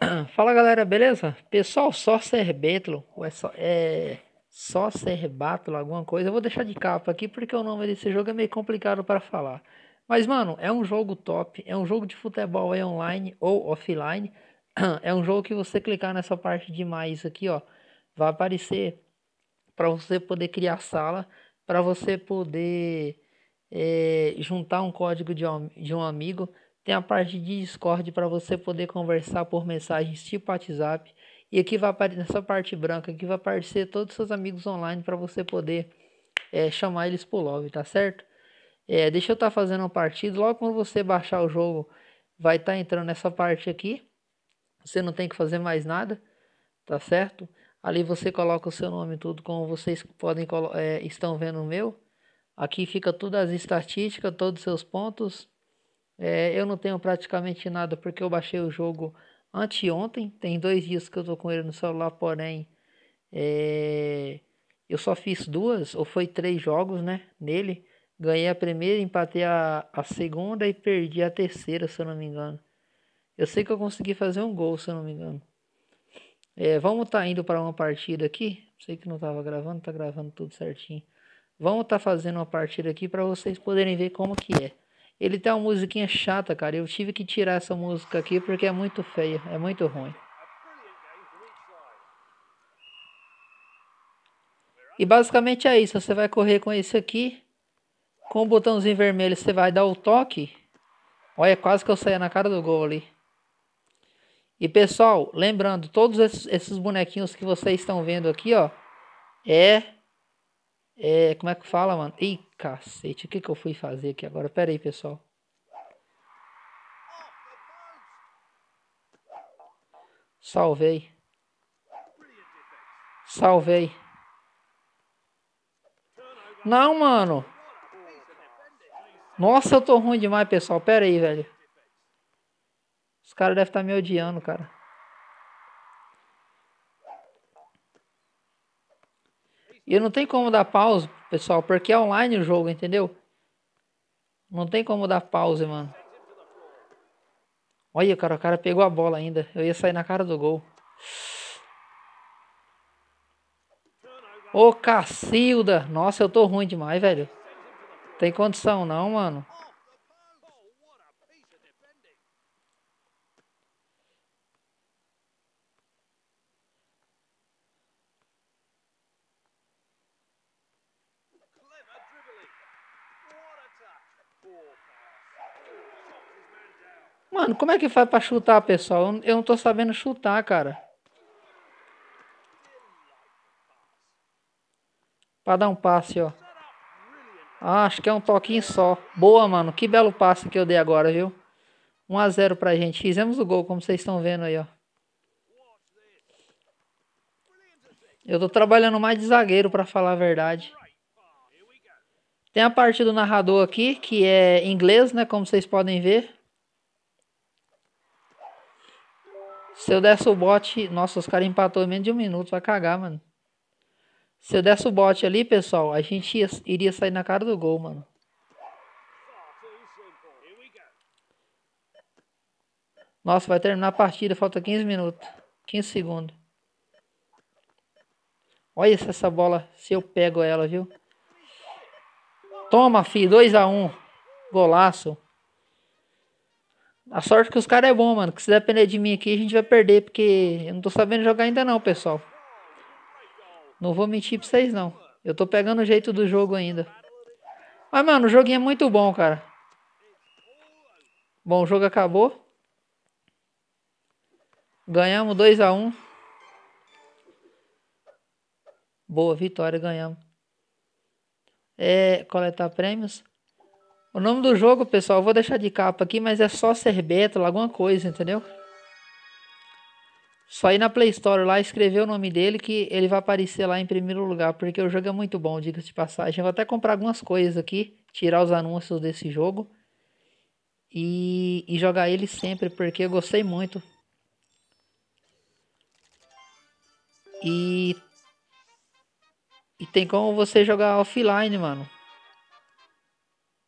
Ah, fala galera, beleza? Pessoal, só Serbetlo, ou é só, é só Serbatlo, alguma coisa. Eu vou deixar de capa aqui porque o nome desse jogo é meio complicado para falar. Mas mano, é um jogo top, é um jogo de futebol é online ou offline. É um jogo que você clicar nessa parte de mais aqui, ó, vai aparecer para você poder criar sala, para você poder é, juntar um código de um, de um amigo, tem a parte de Discord para você poder conversar por mensagens tipo WhatsApp. E aqui vai aparecer, nessa parte branca, aqui vai aparecer todos os seus amigos online para você poder é, chamar eles por lobby, tá certo? É, deixa eu estar tá fazendo um partido Logo quando você baixar o jogo, vai estar tá entrando nessa parte aqui. Você não tem que fazer mais nada, tá certo? Ali você coloca o seu nome tudo, como vocês podem é, estão vendo o meu. Aqui fica todas as estatísticas, todos os seus pontos. É, eu não tenho praticamente nada porque eu baixei o jogo anteontem. Tem dois dias que eu tô com ele no celular, porém é, eu só fiz duas ou foi três jogos, né? Nele ganhei a primeira, empatei a, a segunda e perdi a terceira, se eu não me engano. Eu sei que eu consegui fazer um gol, se eu não me engano. É, vamos estar tá indo para uma partida aqui. Sei que não estava gravando, tá gravando tudo certinho. Vamos estar tá fazendo uma partida aqui para vocês poderem ver como que é. Ele tem uma musiquinha chata, cara. Eu tive que tirar essa música aqui porque é muito feia, é muito ruim. E basicamente é isso. Você vai correr com esse aqui. Com o botãozinho vermelho você vai dar o toque. Olha, quase que eu saí na cara do gol ali. E pessoal, lembrando, todos esses, esses bonequinhos que vocês estão vendo aqui, ó. É é, como é que fala, mano? Ih, cacete, o que que eu fui fazer aqui agora? Pera aí, pessoal. Salvei. Salvei. Não, mano. Nossa, eu tô ruim demais, pessoal. Pera aí, velho. Os caras devem estar tá me odiando, cara. E não tem como dar pausa, pessoal, porque é online o jogo, entendeu? Não tem como dar pausa, mano. Olha, cara, o cara pegou a bola ainda. Eu ia sair na cara do gol. Ô, Cacilda! Nossa, eu tô ruim demais, velho. Tem condição não, mano. Mano, como é que faz pra chutar, pessoal? Eu não tô sabendo chutar, cara. Pra dar um passe, ó. Ah, acho que é um toquinho só. Boa, mano. Que belo passe que eu dei agora, viu? 1x0 pra gente. Fizemos o gol, como vocês estão vendo aí, ó. Eu tô trabalhando mais de zagueiro, pra falar a verdade. Tem a parte do narrador aqui, que é em inglês, né? Como vocês podem ver. Se eu desse o bot... Nossa, os caras empatou em menos de um minuto. Vai cagar, mano. Se eu desse o bot ali, pessoal, a gente ia, iria sair na cara do gol, mano. Nossa, vai terminar a partida. Falta 15 minutos. 15 segundos. Olha se essa bola... Se eu pego ela, viu? Toma, fi, 2x1. Um. Golaço. A sorte que os caras é bom, mano. Que se depender de mim aqui, a gente vai perder. Porque eu não tô sabendo jogar ainda não, pessoal. Não vou mentir pra vocês, não. Eu tô pegando o jeito do jogo ainda. Mas, mano, o joguinho é muito bom, cara. Bom, o jogo acabou. Ganhamos 2x1. Um. Boa vitória, ganhamos é, coletar prêmios. O nome do jogo, pessoal, vou deixar de capa aqui, mas é só ser Battle, alguma coisa, entendeu? Só ir na Play Store lá, escrever o nome dele que ele vai aparecer lá em primeiro lugar, porque o jogo é muito bom, diga-se de passagem. Eu vou até comprar algumas coisas aqui, tirar os anúncios desse jogo e, e jogar ele sempre, porque eu gostei muito. E e tem como você jogar offline, mano.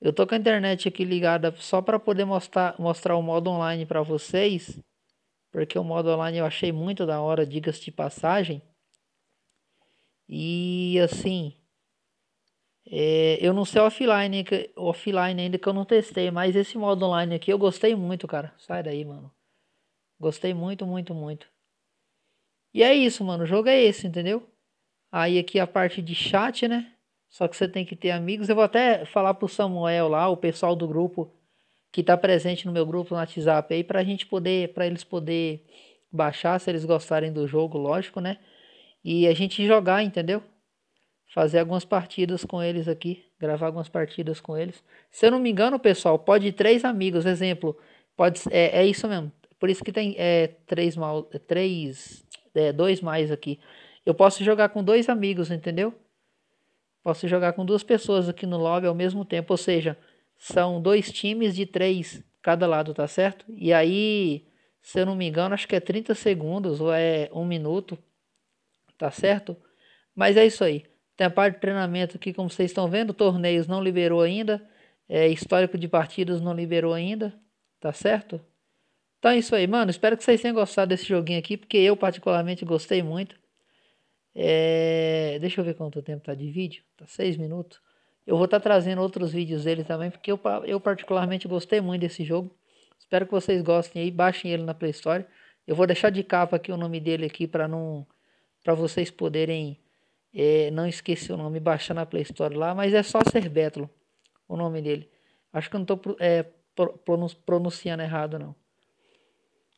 Eu tô com a internet aqui ligada só para poder mostrar, mostrar o modo online para vocês. Porque o modo online eu achei muito da hora, diga-se de passagem. E assim. É, eu não sei offline, offline ainda que eu não testei, mas esse modo online aqui eu gostei muito, cara. Sai daí, mano. Gostei muito, muito, muito. E é isso, mano. O jogo é esse, entendeu? Aí aqui a parte de chat, né? Só que você tem que ter amigos. Eu vou até falar pro Samuel lá, o pessoal do grupo que tá presente no meu grupo no WhatsApp aí, pra gente poder, para eles poder baixar, se eles gostarem do jogo, lógico, né? E a gente jogar, entendeu? Fazer algumas partidas com eles aqui, gravar algumas partidas com eles. Se eu não me engano, pessoal, pode três amigos, exemplo. Pode, é, é isso mesmo. Por isso que tem é, três, mal, três é, dois mais aqui. Eu posso jogar com dois amigos, entendeu? Posso jogar com duas pessoas aqui no lobby ao mesmo tempo, ou seja, são dois times de três cada lado, tá certo? E aí, se eu não me engano, acho que é 30 segundos ou é um minuto, tá certo? Mas é isso aí. Tem a parte de treinamento aqui, como vocês estão vendo, torneios não liberou ainda, é, histórico de partidas não liberou ainda, tá certo? Então é isso aí, mano. Espero que vocês tenham gostado desse joguinho aqui, porque eu particularmente gostei muito. É, deixa eu ver quanto tempo tá de vídeo. Tá seis minutos. Eu vou estar tá trazendo outros vídeos dele também, porque eu, eu particularmente gostei muito desse jogo. Espero que vocês gostem aí, baixem ele na Play Store. Eu vou deixar de capa aqui o nome dele aqui para não para vocês poderem é, não esquecer o nome, baixar na Play Store lá, mas é só Cerbetlo o nome dele. Acho que eu não estou é, pronunciando errado não.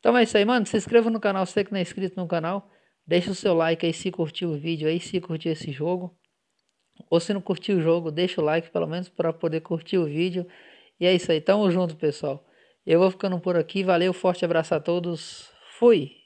Então é isso aí, mano. Se inscreva no canal, se você que não é inscrito no canal. Deixa o seu like aí se curtiu o vídeo aí, se curtiu esse jogo. Ou se não curtiu o jogo, deixa o like pelo menos para poder curtir o vídeo. E é isso aí, tamo junto pessoal. Eu vou ficando por aqui, valeu, forte abraço a todos, fui!